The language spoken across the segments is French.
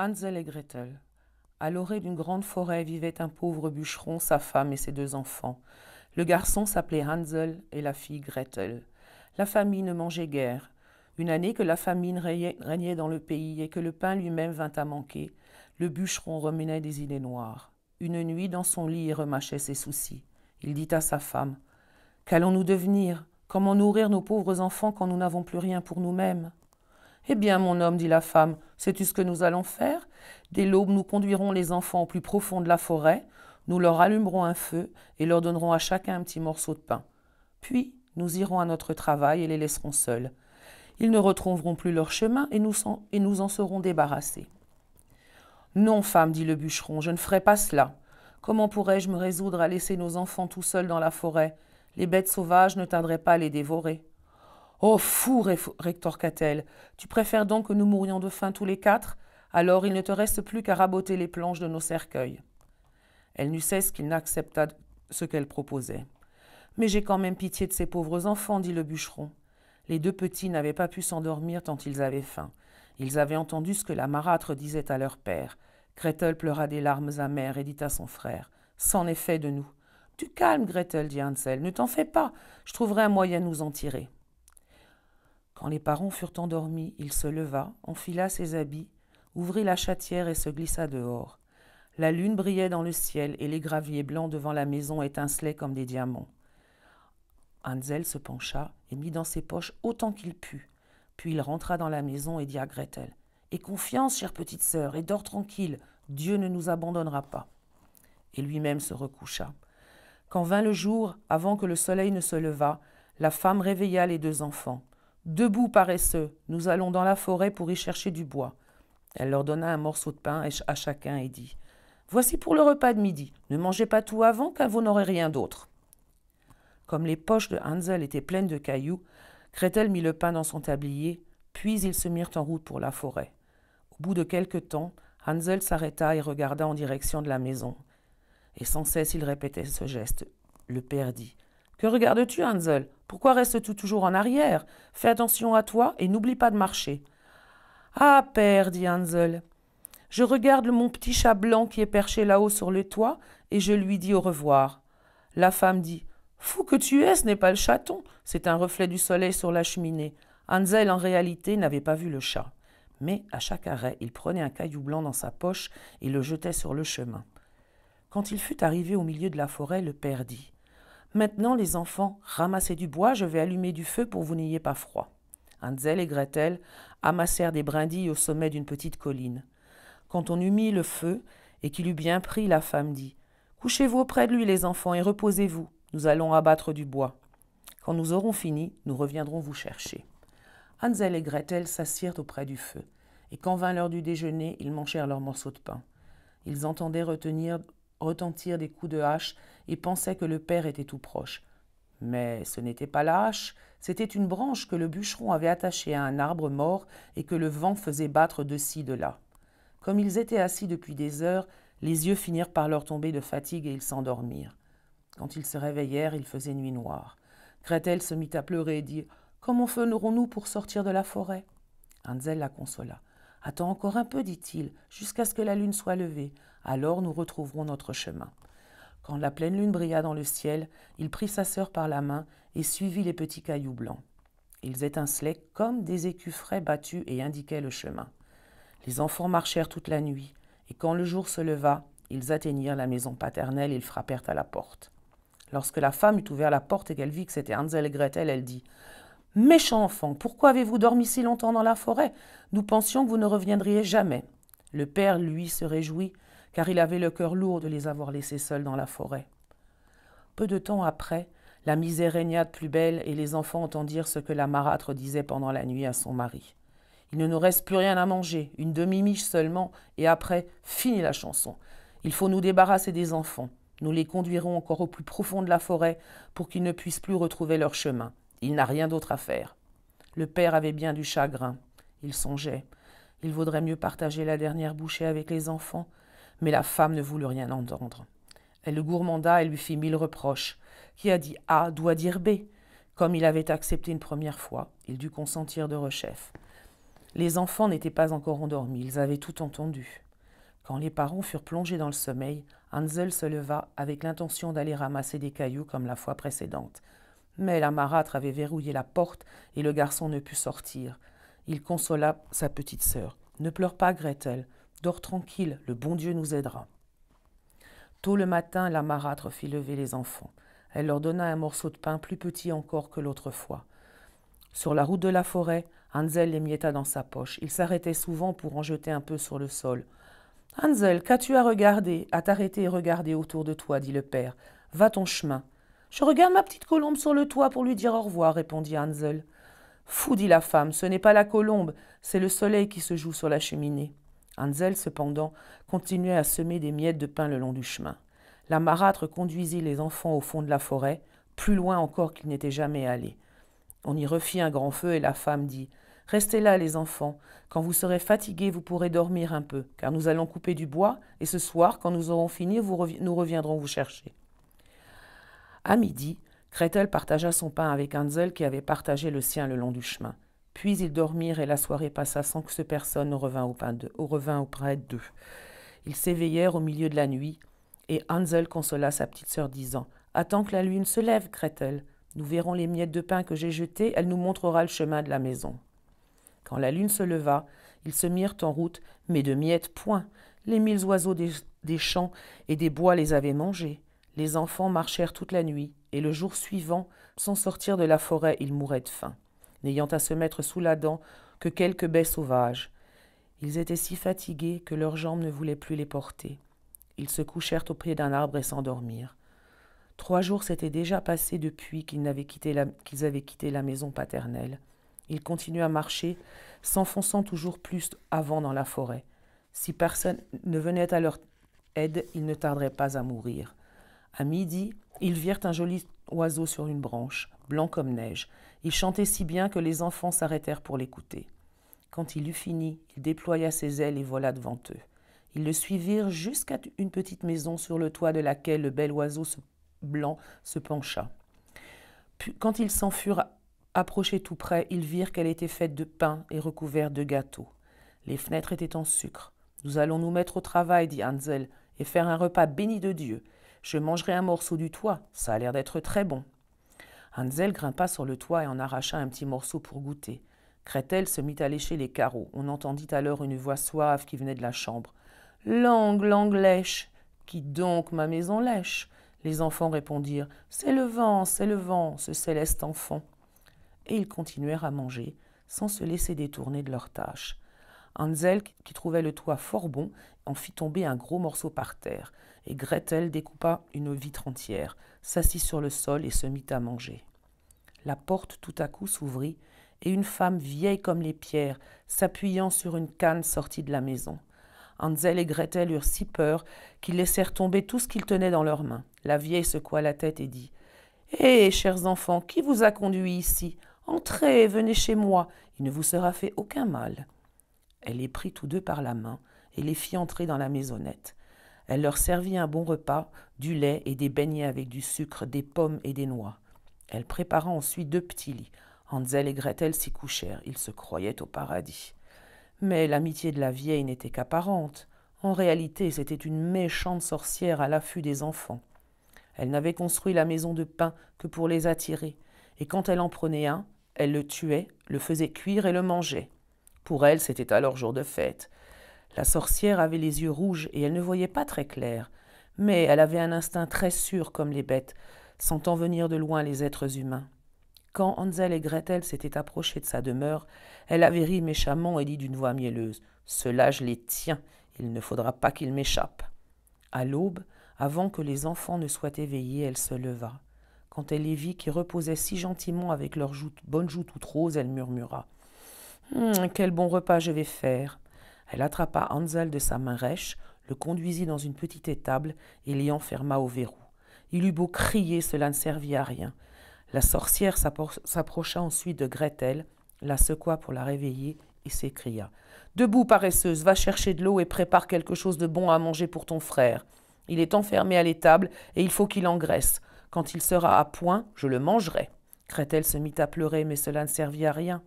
Hansel et Gretel. À l'orée d'une grande forêt vivait un pauvre bûcheron, sa femme et ses deux enfants. Le garçon s'appelait Hansel et la fille Gretel. La famille ne mangeait guère. Une année que la famine régnait dans le pays et que le pain lui-même vint à manquer, le bûcheron remenait des idées noires. Une nuit, dans son lit, il remâchait ses soucis. Il dit à sa femme Qu'allons-nous devenir Comment nourrir nos pauvres enfants quand nous n'avons plus rien pour nous-mêmes eh bien, mon homme, dit la femme, sais-tu ce que nous allons faire Dès l'aube, nous conduirons les enfants au plus profond de la forêt, nous leur allumerons un feu et leur donnerons à chacun un petit morceau de pain. Puis, nous irons à notre travail et les laisserons seuls. Ils ne retrouveront plus leur chemin et nous, nous en serons débarrassés. Non, femme, dit le bûcheron, je ne ferai pas cela. Comment pourrais-je me résoudre à laisser nos enfants tout seuls dans la forêt Les bêtes sauvages ne tarderaient pas à les dévorer. Oh fou, rétorqua-t-elle, tu préfères donc que nous mourions de faim tous les quatre Alors il ne te reste plus qu'à raboter les planches de nos cercueils. Elle n'eut cesse qu'il n'accepta ce qu'elle proposait. Mais j'ai quand même pitié de ces pauvres enfants, dit le bûcheron. Les deux petits n'avaient pas pu s'endormir tant ils avaient faim. Ils avaient entendu ce que la marâtre disait à leur père. Gretel pleura des larmes amères et dit à son frère C'en est fait de nous. Tu calmes, Gretel, dit Hansel. Ne t'en fais pas. Je trouverai un moyen de nous en tirer. Quand les parents furent endormis, il se leva, enfila ses habits, ouvrit la chatière et se glissa dehors. La lune brillait dans le ciel et les graviers blancs devant la maison étincelaient comme des diamants. Hansel se pencha et mit dans ses poches autant qu'il put. Puis il rentra dans la maison et dit à Gretel Aie confiance, chère petite sœur, et dors tranquille. Dieu ne nous abandonnera pas. Et lui-même se recoucha. Quand vint le jour, avant que le soleil ne se levât, la femme réveilla les deux enfants. Debout, paresseux, nous allons dans la forêt pour y chercher du bois. Elle leur donna un morceau de pain à chacun et dit Voici pour le repas de midi. Ne mangez pas tout avant, car vous n'aurez rien d'autre. Comme les poches de Hansel étaient pleines de cailloux, Gretel mit le pain dans son tablier, puis ils se mirent en route pour la forêt. Au bout de quelque temps, Hansel s'arrêta et regarda en direction de la maison. Et sans cesse il répétait ce geste. Le père dit que regardes-tu, Hansel Pourquoi restes-tu toujours en arrière Fais attention à toi et n'oublie pas de marcher. Ah, père, dit Hansel. Je regarde mon petit chat blanc qui est perché là-haut sur le toit et je lui dis au revoir. La femme dit Fou que tu es, ce n'est pas le chaton, c'est un reflet du soleil sur la cheminée. Hansel, en réalité, n'avait pas vu le chat. Mais à chaque arrêt, il prenait un caillou blanc dans sa poche et le jetait sur le chemin. Quand il fut arrivé au milieu de la forêt, le père dit Maintenant, les enfants, ramassez du bois, je vais allumer du feu pour que vous n'ayez pas froid. Hansel et Gretel amassèrent des brindilles au sommet d'une petite colline. Quand on eut mis le feu et qu'il eut bien pris, la femme dit Couchez-vous auprès de lui, les enfants, et reposez-vous. Nous allons abattre du bois. Quand nous aurons fini, nous reviendrons vous chercher. Hansel et Gretel s'assirent auprès du feu, et quand vint l'heure du déjeuner, ils manchèrent leurs morceaux de pain. Ils entendaient retentir des coups de hache et pensait que le père était tout proche. Mais ce n'était pas la hache, c'était une branche que le bûcheron avait attachée à un arbre mort et que le vent faisait battre de ci, de là. Comme ils étaient assis depuis des heures, les yeux finirent par leur tomber de fatigue et ils s'endormirent. Quand ils se réveillèrent, il faisait nuit noire. Gretel se mit à pleurer et dit Comment ferons-nous pour sortir de la forêt Hansel la consola. Attends encore un peu, dit-il, jusqu'à ce que la lune soit levée. Alors nous retrouverons notre chemin. Quand la pleine lune brilla dans le ciel, il prit sa sœur par la main et suivit les petits cailloux blancs. Ils étincelaient comme des écus frais battus et indiquaient le chemin. Les enfants marchèrent toute la nuit, et quand le jour se leva, ils atteignirent la maison paternelle et ils frappèrent à la porte. Lorsque la femme eut ouvert la porte et qu'elle vit que c'était Hansel et Gretel, elle dit Méchant enfant, pourquoi avez-vous dormi si longtemps dans la forêt Nous pensions que vous ne reviendriez jamais. Le père, lui, se réjouit car il avait le cœur lourd de les avoir laissés seuls dans la forêt. Peu de temps après, la misère régna de plus belle et les enfants entendirent ce que la marâtre disait pendant la nuit à son mari. Il ne nous reste plus rien à manger, une demi-miche seulement, et après, fini la chanson. Il faut nous débarrasser des enfants. Nous les conduirons encore au plus profond de la forêt pour qu'ils ne puissent plus retrouver leur chemin. Il n'a rien d'autre à faire. Le père avait bien du chagrin. Il songeait. Il vaudrait mieux partager la dernière bouchée avec les enfants. Mais la femme ne voulut rien entendre. Elle le gourmanda et lui fit mille reproches. Qui a dit A doit dire B. Comme il avait accepté une première fois, il dut consentir de rechef. Les enfants n'étaient pas encore endormis, ils avaient tout entendu. Quand les parents furent plongés dans le sommeil, Hansel se leva avec l'intention d'aller ramasser des cailloux comme la fois précédente. Mais la marâtre avait verrouillé la porte et le garçon ne put sortir. Il consola sa petite sœur. Ne pleure pas, Gretel. Dors tranquille, le bon Dieu nous aidera. Tôt le matin, la marâtre fit lever les enfants. Elle leur donna un morceau de pain plus petit encore que l'autre fois. Sur la route de la forêt, Hansel les mietta dans sa poche. Il s'arrêtait souvent pour en jeter un peu sur le sol. Hansel, qu'as-tu à regarder À t'arrêter et regarder autour de toi, dit le père. Va ton chemin. Je regarde ma petite colombe sur le toit pour lui dire au revoir, répondit Hansel. Fou, dit la femme, ce n'est pas la colombe, c'est le soleil qui se joue sur la cheminée. Hansel, cependant, continuait à semer des miettes de pain le long du chemin. La marâtre conduisit les enfants au fond de la forêt, plus loin encore qu'ils n'étaient jamais allés. On y refit un grand feu et la femme dit Restez là, les enfants. Quand vous serez fatigués, vous pourrez dormir un peu, car nous allons couper du bois, et ce soir, quand nous aurons fini, nous reviendrons vous chercher. À midi, Gretel partagea son pain avec Hansel qui avait partagé le sien le long du chemin. Puis ils dormirent et la soirée passa sans que ce personne revint auprès d'eux. Ils s'éveillèrent au milieu de la nuit et Hansel consola sa petite sœur disant Attends que la lune se lève, Gretel. Nous verrons les miettes de pain que j'ai jetées, elle nous montrera le chemin de la maison. Quand la lune se leva, ils se mirent en route, mais de miettes point. Les mille oiseaux des, des champs et des bois les avaient mangés. Les enfants marchèrent toute la nuit, et le jour suivant, sans sortir de la forêt, ils mouraient de faim n'ayant à se mettre sous la dent que quelques baies sauvages. Ils étaient si fatigués que leurs jambes ne voulaient plus les porter. Ils se couchèrent au pied d'un arbre et s'endormirent. Trois jours s'étaient déjà passés depuis qu'ils avaient, quitté la maison paternelle. Ils continuaient à marcher, s'enfonçant toujours plus avant dans la forêt. Si personne ne venait à leur aide, ils ne tarderaient pas à mourir. À midi, ils virent un joli oiseau sur une branche, blanc comme neige. Il chantait si bien que les enfants s'arrêtèrent pour l'écouter. Quand il eut fini, il déploya ses ailes et vola devant eux. Ils le suivirent jusqu'à une petite maison sur le toit de laquelle le bel oiseau blanc se pencha. quand ils s'en furent approchés tout près, ils virent qu'elle était faite de pain et recouverte de gâteaux. Les fenêtres étaient en sucre. Nous allons nous mettre au travail, dit Hansel, et faire un repas béni de Dieu. Je mangerai un morceau du toit, ça a l'air d'être très bon. Hansel grimpa sur le toit et en arracha un petit morceau pour goûter. Gretel se mit à lécher les carreaux. On entendit alors une voix suave qui venait de la chambre. Langue, langue lèche. Qui donc ma maison lèche Les enfants répondirent. C'est le vent, c'est le vent, ce céleste enfant. Et ils continuèrent à manger, sans se laisser détourner de leur tâche. Hansel, qui trouvait le toit fort bon, en fit tomber un gros morceau par terre et Gretel découpa une vitre entière, s'assit sur le sol et se mit à manger. La porte tout à coup s'ouvrit, et une femme vieille comme les pierres, s'appuyant sur une canne, sortit de la maison. Hansel et Gretel eurent si peur qu'ils laissèrent tomber tout ce qu'ils tenaient dans leurs mains. La vieille secoua la tête et dit Hé, eh, chers enfants, qui vous a conduit ici Entrez, venez chez moi, il ne vous sera fait aucun mal. Elle les prit tous deux par la main et les fit entrer dans la maisonnette. Elle leur servit un bon repas, du lait et des beignets avec du sucre, des pommes et des noix. Elle prépara ensuite deux petits lits. Hansel et Gretel s'y couchèrent. Ils se croyaient au paradis. Mais l'amitié de la vieille n'était qu'apparente. En réalité, c'était une méchante sorcière à l'affût des enfants. Elle n'avait construit la maison de pain que pour les attirer, et quand elle en prenait un, elle le tuait, le faisait cuire et le mangeait. Pour elle, c'était alors jour de fête. La sorcière avait les yeux rouges et elle ne voyait pas très clair, mais elle avait un instinct très sûr comme les bêtes, sentant venir de loin les êtres humains. Quand Hansel et Gretel s'étaient approchés de sa demeure, elle avait ri méchamment et dit d'une voix mielleuse Cela, je les tiens, il ne faudra pas qu'ils m'échappent. À l'aube, avant que les enfants ne soient éveillés, elle se leva. Quand elle les vit qui reposaient si gentiment avec leurs bonnes joues toutes roses, elle murmura hmm, Quel bon repas je vais faire elle attrapa Hansel de sa main rêche, le conduisit dans une petite étable et l'y enferma au verrou. Il eut beau crier, cela ne servit à rien. La sorcière s'approcha ensuite de Gretel, la secoua pour la réveiller et s'écria Debout, paresseuse, va chercher de l'eau et prépare quelque chose de bon à manger pour ton frère. Il est enfermé à l'étable et il faut qu'il engraisse. Quand il sera à point, je le mangerai. Gretel se mit à pleurer, mais cela ne servit à rien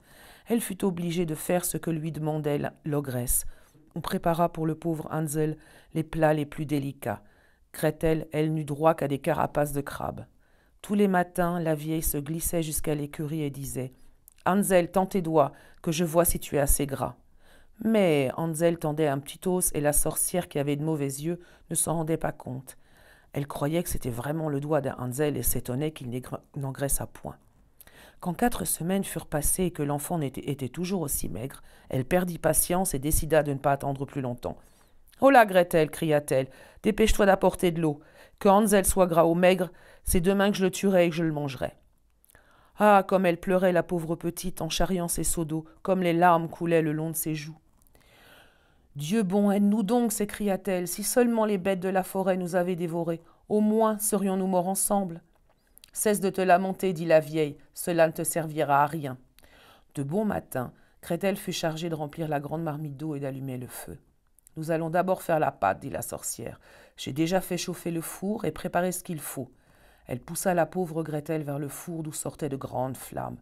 elle fut obligée de faire ce que lui demandait l'ogresse. On prépara pour le pauvre Hansel les plats les plus délicats. Gretel, elle n'eut droit qu'à des carapaces de crabe. Tous les matins, la vieille se glissait jusqu'à l'écurie et disait Hansel, tends tes doigts, que je vois si tu es assez gras. Mais Hansel tendait un petit os et la sorcière qui avait de mauvais yeux ne s'en rendait pas compte. Elle croyait que c'était vraiment le doigt d'Hansel et s'étonnait qu'il n'engraissât point. Quand quatre semaines furent passées et que l'enfant était, toujours aussi maigre, elle perdit patience et décida de ne pas attendre plus longtemps. « Oh Gretel cria-t-elle, dépêche-toi d'apporter de l'eau. Que Hansel soit gras ou maigre, c'est demain que je le tuerai et que je le mangerai. Ah, comme elle pleurait, la pauvre petite, en charriant ses seaux d'eau, comme les larmes coulaient le long de ses joues. Dieu bon, aide-nous donc, s'écria-t-elle, si seulement les bêtes de la forêt nous avaient dévorés, au moins serions-nous morts ensemble. Cesse de te lamenter, dit la vieille, cela ne te servira à rien. De bon matin, Gretel fut chargée de remplir la grande marmite d'eau et d'allumer le feu. Nous allons d'abord faire la pâte, dit la sorcière. J'ai déjà fait chauffer le four et préparé ce qu'il faut. Elle poussa la pauvre Gretel vers le four d'où sortaient de grandes flammes.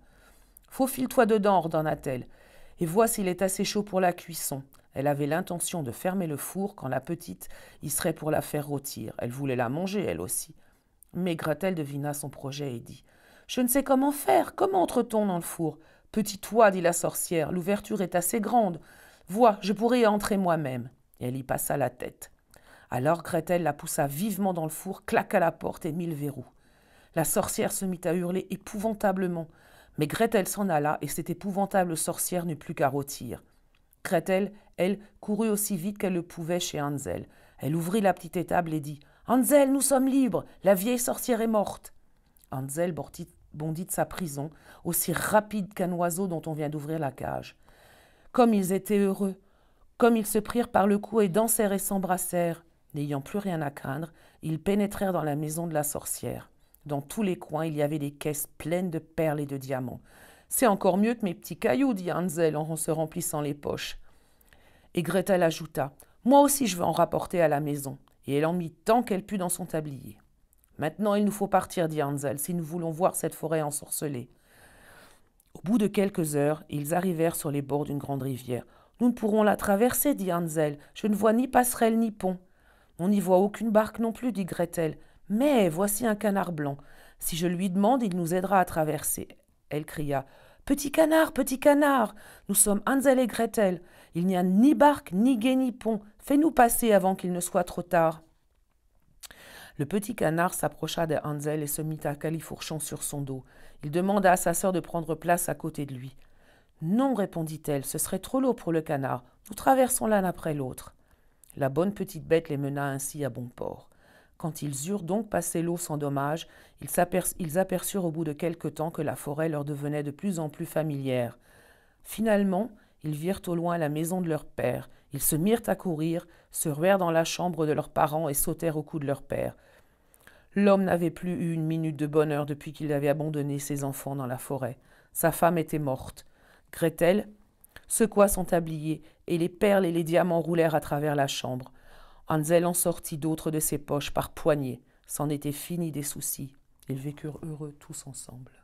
Faufile-toi dedans, ordonna-t-elle, et vois s'il est assez chaud pour la cuisson. Elle avait l'intention de fermer le four quand la petite y serait pour la faire rôtir. Elle voulait la manger, elle aussi. Mais Gretel devina son projet et dit Je ne sais comment faire. Comment entre-t-on dans le four Petit toit, dit la sorcière, l'ouverture est assez grande. Vois, je pourrais y entrer moi-même. Et elle y passa la tête. Alors Gretel la poussa vivement dans le four, claqua la porte et mit le verrou. La sorcière se mit à hurler épouvantablement. Mais Gretel s'en alla et cette épouvantable sorcière n'eut plus qu'à rôtir. Gretel, elle, courut aussi vite qu'elle le pouvait chez Hansel. Elle ouvrit la petite étable et dit Hansel, nous sommes libres, la vieille sorcière est morte. Hansel bondit de sa prison, aussi rapide qu'un oiseau dont on vient d'ouvrir la cage. Comme ils étaient heureux, comme ils se prirent par le cou et dansèrent et s'embrassèrent, n'ayant plus rien à craindre, ils pénétrèrent dans la maison de la sorcière. Dans tous les coins, il y avait des caisses pleines de perles et de diamants. C'est encore mieux que mes petits cailloux, dit Hansel en se remplissant les poches. Et Gretel ajouta Moi aussi, je veux en rapporter à la maison et elle en mit tant qu'elle put dans son tablier. Maintenant, il nous faut partir, dit Hansel, si nous voulons voir cette forêt ensorcelée. Au bout de quelques heures, ils arrivèrent sur les bords d'une grande rivière. Nous ne pourrons la traverser, dit Hansel. Je ne vois ni passerelle ni pont. On n'y voit aucune barque non plus, dit Gretel. Mais voici un canard blanc. Si je lui demande, il nous aidera à traverser. Elle cria. Petit canard, petit canard, nous sommes Hansel et Gretel. Il n'y a ni barque, ni gué ni pont. Fais-nous passer avant qu'il ne soit trop tard. Le petit canard s'approcha de Hansel et se mit à califourchon sur son dos. Il demanda à sa sœur de prendre place à côté de lui. Non, répondit-elle, ce serait trop lourd pour le canard. Nous traversons l'un après l'autre. La bonne petite bête les mena ainsi à bon port. Quand ils eurent donc passé l'eau sans dommage, ils, ils aperçurent au bout de quelque temps que la forêt leur devenait de plus en plus familière. Finalement, ils virent au loin la maison de leur père, ils se mirent à courir, se ruèrent dans la chambre de leurs parents et sautèrent au cou de leur père. L'homme n'avait plus eu une minute de bonheur depuis qu'il avait abandonné ses enfants dans la forêt. Sa femme était morte. Gretel secoua son tablier, et les perles et les diamants roulèrent à travers la chambre. Hansel en sortit d'autres de ses poches par poignées. C'en était fini des soucis. Ils vécurent heureux tous ensemble.